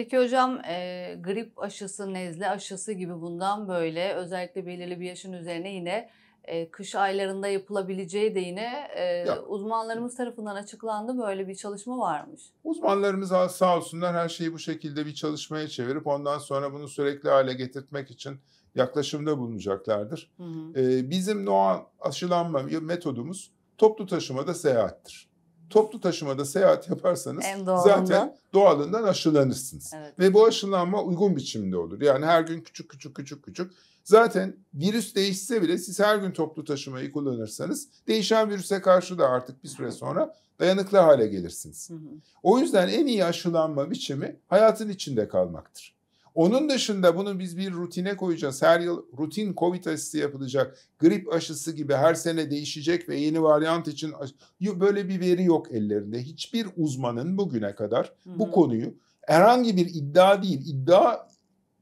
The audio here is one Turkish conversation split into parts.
Peki hocam e, grip aşısı, nezle aşısı gibi bundan böyle özellikle belirli bir yaşın üzerine yine e, kış aylarında yapılabileceği de yine e, uzmanlarımız tarafından açıklandı. Böyle bir çalışma varmış. Uzmanlarımız sağ olsunlar her şeyi bu şekilde bir çalışmaya çevirip ondan sonra bunu sürekli hale getirtmek için yaklaşımda bulunacaklardır. Hı hı. E, bizim Noa aşılanma metodumuz toplu taşımada seyahattir toplu taşımada seyahat yaparsanız zaten doğalından aşılanırsınız. Evet. Ve bu aşılanma uygun biçimde olur. Yani her gün küçük küçük küçük küçük. Zaten virüs değişse bile siz her gün toplu taşımayı kullanırsanız değişen virüse karşı da artık bir süre sonra dayanıklı hale gelirsiniz. Hı hı. O yüzden en iyi aşılanma biçimi hayatın içinde kalmaktır. Onun dışında bunu biz bir rutine koyacağız. Her yıl rutin COVID aşısı yapılacak. Grip aşısı gibi her sene değişecek ve yeni varyant için böyle bir veri yok ellerinde. Hiçbir uzmanın bugüne kadar bu konuyu herhangi bir iddia değil, iddia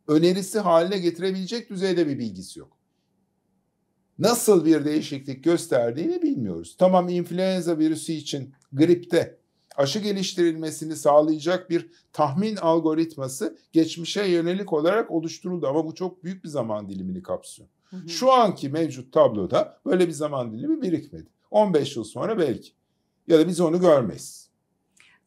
önerisi haline getirebilecek düzeyde bir bilgisi yok. Nasıl bir değişiklik gösterdiğini bilmiyoruz. Tamam influenza virüsü için gripte aşı geliştirilmesini sağlayacak bir tahmin algoritması geçmişe yönelik olarak oluşturuldu ama bu çok büyük bir zaman dilimini kapsıyor. Şu anki mevcut tabloda böyle bir zaman dilimi birikmedi. 15 yıl sonra belki ya da biz onu görmeyiz.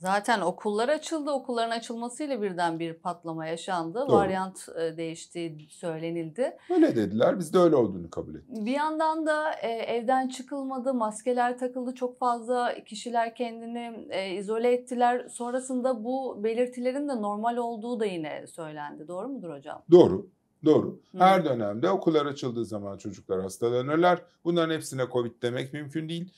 Zaten okullar açıldı. Okulların açılmasıyla birden bir patlama yaşandı. Doğru. Varyant e, değiştiği söylenildi. Öyle dediler. Biz de öyle olduğunu kabul ettik. Bir yandan da e, evden çıkılmadı, maskeler takıldı. Çok fazla kişiler kendini e, izole ettiler. Sonrasında bu belirtilerin de normal olduğu da yine söylendi. Doğru mudur hocam? Doğru. Doğru. Hı. Her dönemde okullar açıldığı zaman çocuklar hastalanırlar. Bunların hepsine Covid demek mümkün değil.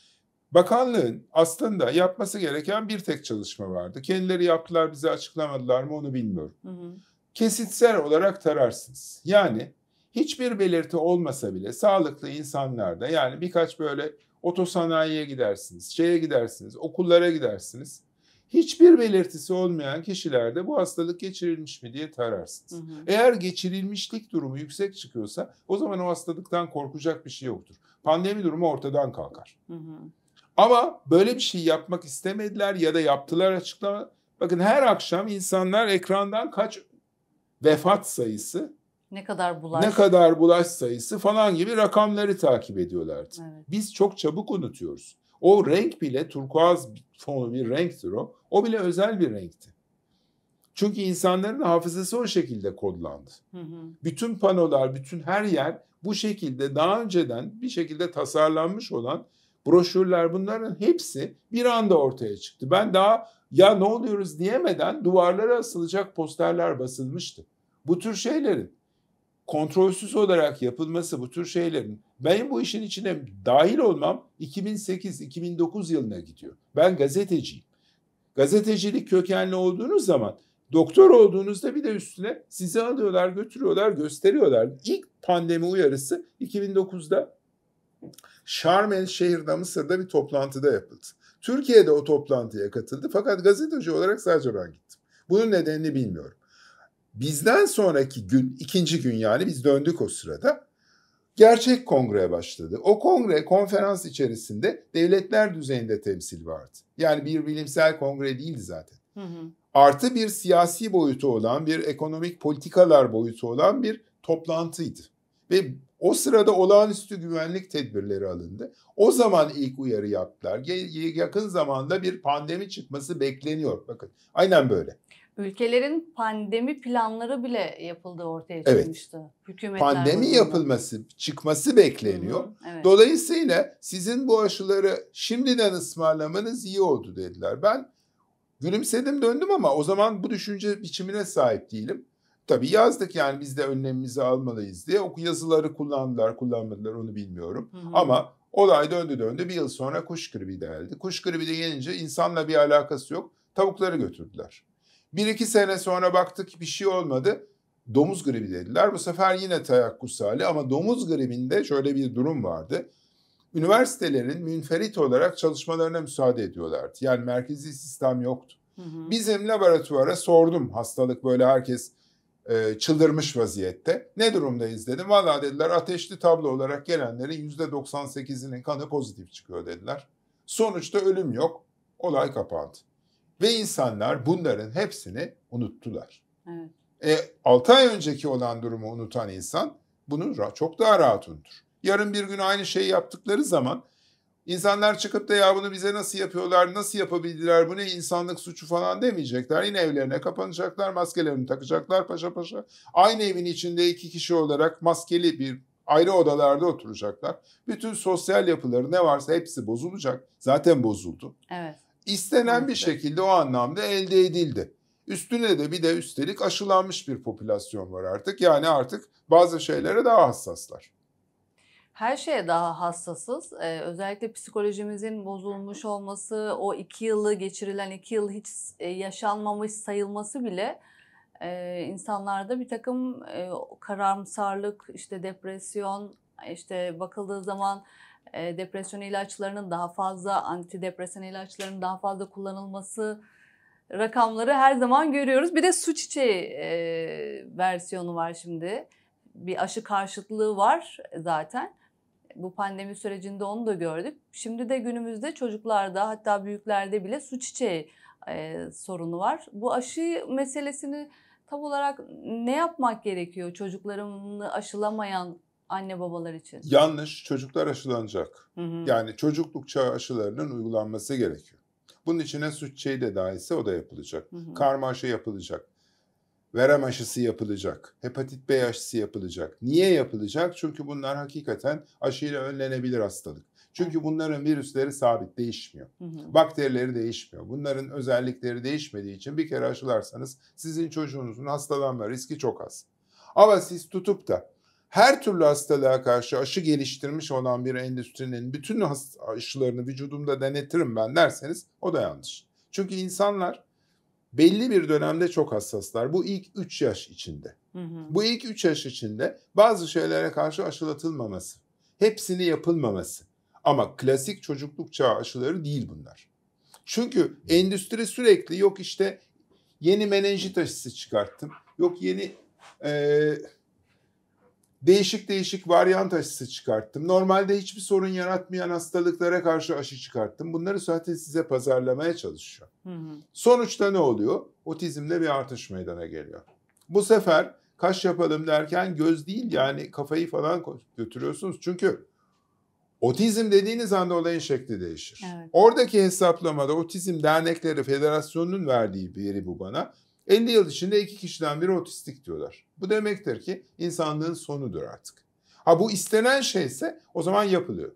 Bakanlığın aslında yapması gereken bir tek çalışma vardı. Kendileri yaptılar bize açıklamadılar mı onu bilmiyorum. Hı hı. Kesitsel olarak tararsınız. Yani hiçbir belirti olmasa bile sağlıklı insanlarda yani birkaç böyle otosanayiye gidersiniz, şeye gidersiniz, okullara gidersiniz. Hiçbir belirtisi olmayan kişilerde bu hastalık geçirilmiş mi diye tararsınız. Hı hı. Eğer geçirilmişlik durumu yüksek çıkıyorsa o zaman o hastalıktan korkacak bir şey yoktur. Pandemi durumu ortadan kalkar. Hı hı. Ama böyle bir şey yapmak istemediler ya da yaptılar açıklama. Bakın her akşam insanlar ekrandan kaç vefat sayısı, ne kadar bulaş, ne kadar bulaş sayısı falan gibi rakamları takip ediyorlardı. Evet. Biz çok çabuk unutuyoruz. O renk bile turkuaz fonu bir renktir o. O bile özel bir renkti. Çünkü insanların hafızası o şekilde kodlandı. Hı hı. Bütün panolar, bütün her yer bu şekilde daha önceden bir şekilde tasarlanmış olan broşürler bunların hepsi bir anda ortaya çıktı. Ben daha ya ne oluyoruz diyemeden duvarlara asılacak posterler basılmıştı. Bu tür şeylerin kontrolsüz olarak yapılması bu tür şeylerin benim bu işin içine dahil olmam 2008-2009 yılına gidiyor. Ben gazeteciyim. Gazetecilik kökenli olduğunuz zaman doktor olduğunuzda bir de üstüne sizi alıyorlar, götürüyorlar, gösteriyorlar. İlk pandemi uyarısı 2009'da Şarm el Şehir'de Mısır'da bir toplantıda yapıldı. Türkiye'de o toplantıya katıldı fakat gazeteci olarak sadece ben gittim. Bunun nedenini bilmiyorum. Bizden sonraki gün, ikinci gün yani biz döndük o sırada. Gerçek kongreye başladı. O kongre konferans içerisinde devletler düzeyinde temsil vardı. Yani bir bilimsel kongre değildi zaten. Hı hı. Artı bir siyasi boyutu olan, bir ekonomik politikalar boyutu olan bir toplantıydı. Ve o sırada olağanüstü güvenlik tedbirleri alındı. O zaman ilk uyarı yaptılar. Yakın zamanda bir pandemi çıkması bekleniyor. Bakın aynen böyle. Ülkelerin pandemi planları bile yapıldığı ortaya çıkmıştı. Evet. Hükümetler pandemi bazında. yapılması, çıkması bekleniyor. Hı hı, evet. Dolayısıyla sizin bu aşıları şimdiden ısmarlamanız iyi oldu dediler. Ben gülümsedim döndüm ama o zaman bu düşünce biçimine sahip değilim. Tabii yazdık yani biz de önlemimizi almalıyız diye. O yazıları kullandılar, kullanmadılar onu bilmiyorum. Hı hı. Ama olay döndü döndü bir yıl sonra kuş gribi geldi. Kuş gribi de gelince insanla bir alakası yok. Tavukları götürdüler. Bir iki sene sonra baktık bir şey olmadı. Domuz gribi dediler. Bu sefer yine tayakkuz hali ama domuz gribinde şöyle bir durum vardı. Üniversitelerin münferit olarak çalışmalarına müsaade ediyorlardı. Yani merkezi sistem yoktu. Hı hı. Bizim laboratuvara sordum hastalık böyle herkes e, çıldırmış vaziyette. Ne durumdayız dedim. Valla dediler ateşli tablo olarak gelenlerin %98'inin kanı pozitif çıkıyor dediler. Sonuçta ölüm yok. Olay kapandı. Ve insanlar bunların hepsini unuttular. Evet. E, 6 ay önceki olan durumu unutan insan bunu çok daha rahat unutur. Yarın bir gün aynı şeyi yaptıkları zaman İnsanlar çıkıp da ya bunu bize nasıl yapıyorlar, nasıl yapabildiler, bu ne insanlık suçu falan demeyecekler. Yine evlerine kapanacaklar, maskelerini takacaklar paşa paşa. Aynı evin içinde iki kişi olarak maskeli bir ayrı odalarda oturacaklar. Bütün sosyal yapıları ne varsa hepsi bozulacak. Zaten bozuldu. Evet. İstenen evet. bir şekilde o anlamda elde edildi. Üstüne de bir de üstelik aşılanmış bir popülasyon var artık. Yani artık bazı şeylere daha hassaslar her şeye daha hassasız. Ee, özellikle psikolojimizin bozulmuş olması, o iki yılı geçirilen iki yıl hiç e, yaşanmamış sayılması bile e, insanlarda bir takım e, karamsarlık, işte depresyon, işte bakıldığı zaman e, depresyon ilaçlarının daha fazla, antidepresan ilaçlarının daha fazla kullanılması rakamları her zaman görüyoruz. Bir de suç çiçeği e, versiyonu var şimdi. Bir aşı karşıtlığı var zaten. Bu pandemi sürecinde onu da gördük. Şimdi de günümüzde çocuklarda hatta büyüklerde bile su çiçeği e, sorunu var. Bu aşı meselesini tam olarak ne yapmak gerekiyor çocuklarını aşılamayan anne babalar için? Yanlış. Çocuklar aşılanacak. Hı hı. Yani çocukluk çağı aşılarının uygulanması gerekiyor. Bunun içine su çiçeği de dahilse o da yapılacak. Hı hı. Karma aşı yapılacak verem aşısı yapılacak, hepatit B aşısı yapılacak. Niye yapılacak? Çünkü bunlar hakikaten aşıyla önlenebilir hastalık. Çünkü bunların virüsleri sabit değişmiyor. Hı hı. Bakterileri değişmiyor. Bunların özellikleri değişmediği için bir kere aşılarsanız sizin çocuğunuzun hastalanma riski çok az. Ama siz tutup da her türlü hastalığa karşı aşı geliştirmiş olan bir endüstrinin bütün aşılarını vücudumda denetirim ben derseniz o da yanlış. Çünkü insanlar belli bir dönemde çok hassaslar. Bu ilk 3 yaş içinde. Hı hı. Bu ilk 3 yaş içinde bazı şeylere karşı aşılatılmaması, hepsini yapılmaması. Ama klasik çocukluk çağı aşıları değil bunlar. Çünkü endüstri sürekli yok işte yeni menenjit aşısı çıkarttım. Yok yeni e, değişik değişik varyant aşısı çıkarttım. Normalde hiçbir sorun yaratmayan hastalıklara karşı aşı çıkarttım. Bunları zaten size pazarlamaya çalışıyor. Hı hı. Sonuçta ne oluyor? Otizmde bir artış meydana geliyor. Bu sefer kaş yapalım derken göz değil yani kafayı falan götürüyorsunuz. Çünkü otizm dediğiniz anda olayın şekli değişir. Evet. Oradaki hesaplamada otizm dernekleri federasyonunun verdiği bir bu bana. 50 yıl içinde iki kişiden biri otistik diyorlar. Bu demektir ki insanlığın sonudur artık. Ha bu istenen şeyse o zaman yapılıyor.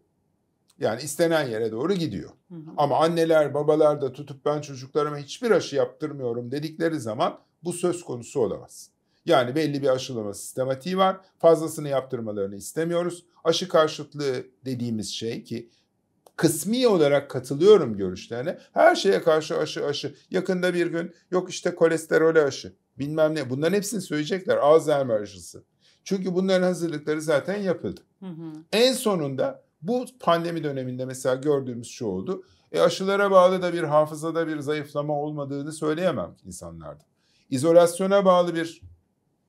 Yani istenen yere doğru gidiyor. Hı hı. Ama anneler, babalar da tutup ben çocuklarıma hiçbir aşı yaptırmıyorum dedikleri zaman bu söz konusu olamaz. Yani belli bir aşılama sistematiği var. Fazlasını yaptırmalarını istemiyoruz. Aşı karşıtlığı dediğimiz şey ki kısmi olarak katılıyorum görüşlerine. Her şeye karşı aşı aşı. Yakında bir gün yok işte kolesterole aşı. Bilmem ne. Bunların hepsini söyleyecekler. Alzheimer aşısı. Çünkü bunların hazırlıkları zaten yapıldı. Hı hı. En sonunda bu pandemi döneminde mesela gördüğümüz şu oldu. E aşılara bağlı da bir hafızada bir zayıflama olmadığını söyleyemem insanlarda. İzolasyona bağlı bir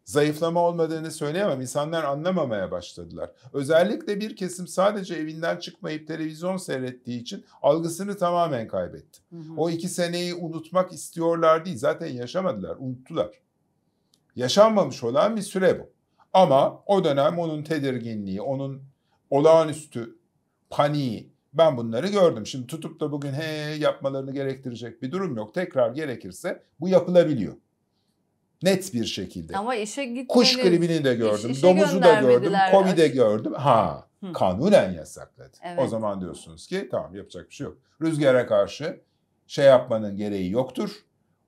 zayıflama olmadığını söyleyemem. İnsanlar anlamamaya başladılar. Özellikle bir kesim sadece evinden çıkmayıp televizyon seyrettiği için algısını tamamen kaybetti. Hı hı. O iki seneyi unutmak istiyorlar değil. Zaten yaşamadılar, unuttular. Yaşanmamış olan bir süre bu. Ama o dönem onun tedirginliği, onun olağanüstü paniği, ben bunları gördüm. Şimdi tutup da bugün he yapmalarını gerektirecek bir durum yok. Tekrar gerekirse bu yapılabiliyor. Net bir şekilde. Ama işe gitmeli. Kuş gribini de gördüm, iş, domuzu da gördüm, Covid'i gördüm. Ha, Hı. kanunen yasakladı. Evet. O zaman diyorsunuz ki tamam yapacak bir şey yok. Rüzgara karşı şey yapmanın gereği yoktur.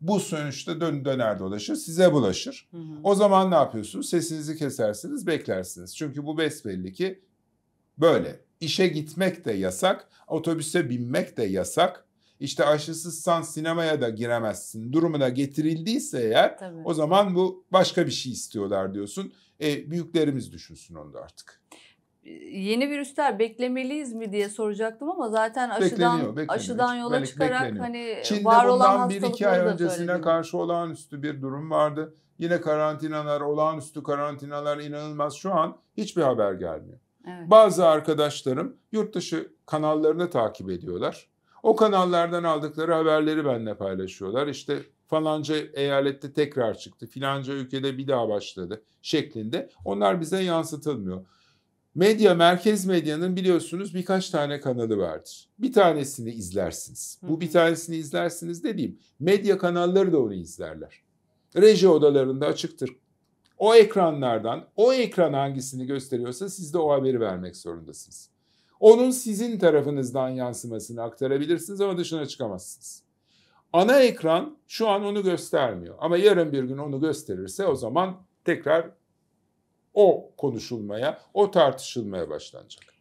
Bu sonuçta dön döner dolaşır, size bulaşır. Hı hı. O zaman ne yapıyorsunuz? Sesinizi kesersiniz, beklersiniz. Çünkü bu besbelli ki böyle. İşe gitmek de yasak, otobüse binmek de yasak işte aşısızsan sinemaya da giremezsin durumuna getirildiyse eğer Tabii. o zaman bu başka bir şey istiyorlar diyorsun. E, büyüklerimiz düşünsün onu da artık e, yeni virüsler beklemeliyiz mi diye soracaktım ama zaten aşıdan bekleniyor, bekleniyor. aşıdan yola Belki çıkarak bekleniyor. hani Çin'de var olan bir iki ay öncesine karşı olağanüstü bir durum vardı. Yine karantinalar, olağanüstü karantinalar inanılmaz. Şu an hiçbir haber gelmiyor. Evet. Bazı arkadaşlarım yurt dışı kanallarını takip ediyorlar. O kanallardan aldıkları haberleri benimle paylaşıyorlar. İşte falanca eyalette tekrar çıktı, filanca ülkede bir daha başladı şeklinde. Onlar bize yansıtılmıyor. Medya, merkez medyanın biliyorsunuz birkaç tane kanalı vardır. Bir tanesini izlersiniz. Bu bir tanesini izlersiniz dediğim medya kanalları da onu izlerler. Reji odalarında açıktır. O ekranlardan o ekran hangisini gösteriyorsa siz de o haberi vermek zorundasınız. Onun sizin tarafınızdan yansımasını aktarabilirsiniz ama dışına çıkamazsınız. Ana ekran şu an onu göstermiyor ama yarın bir gün onu gösterirse o zaman tekrar o konuşulmaya, o tartışılmaya başlanacak.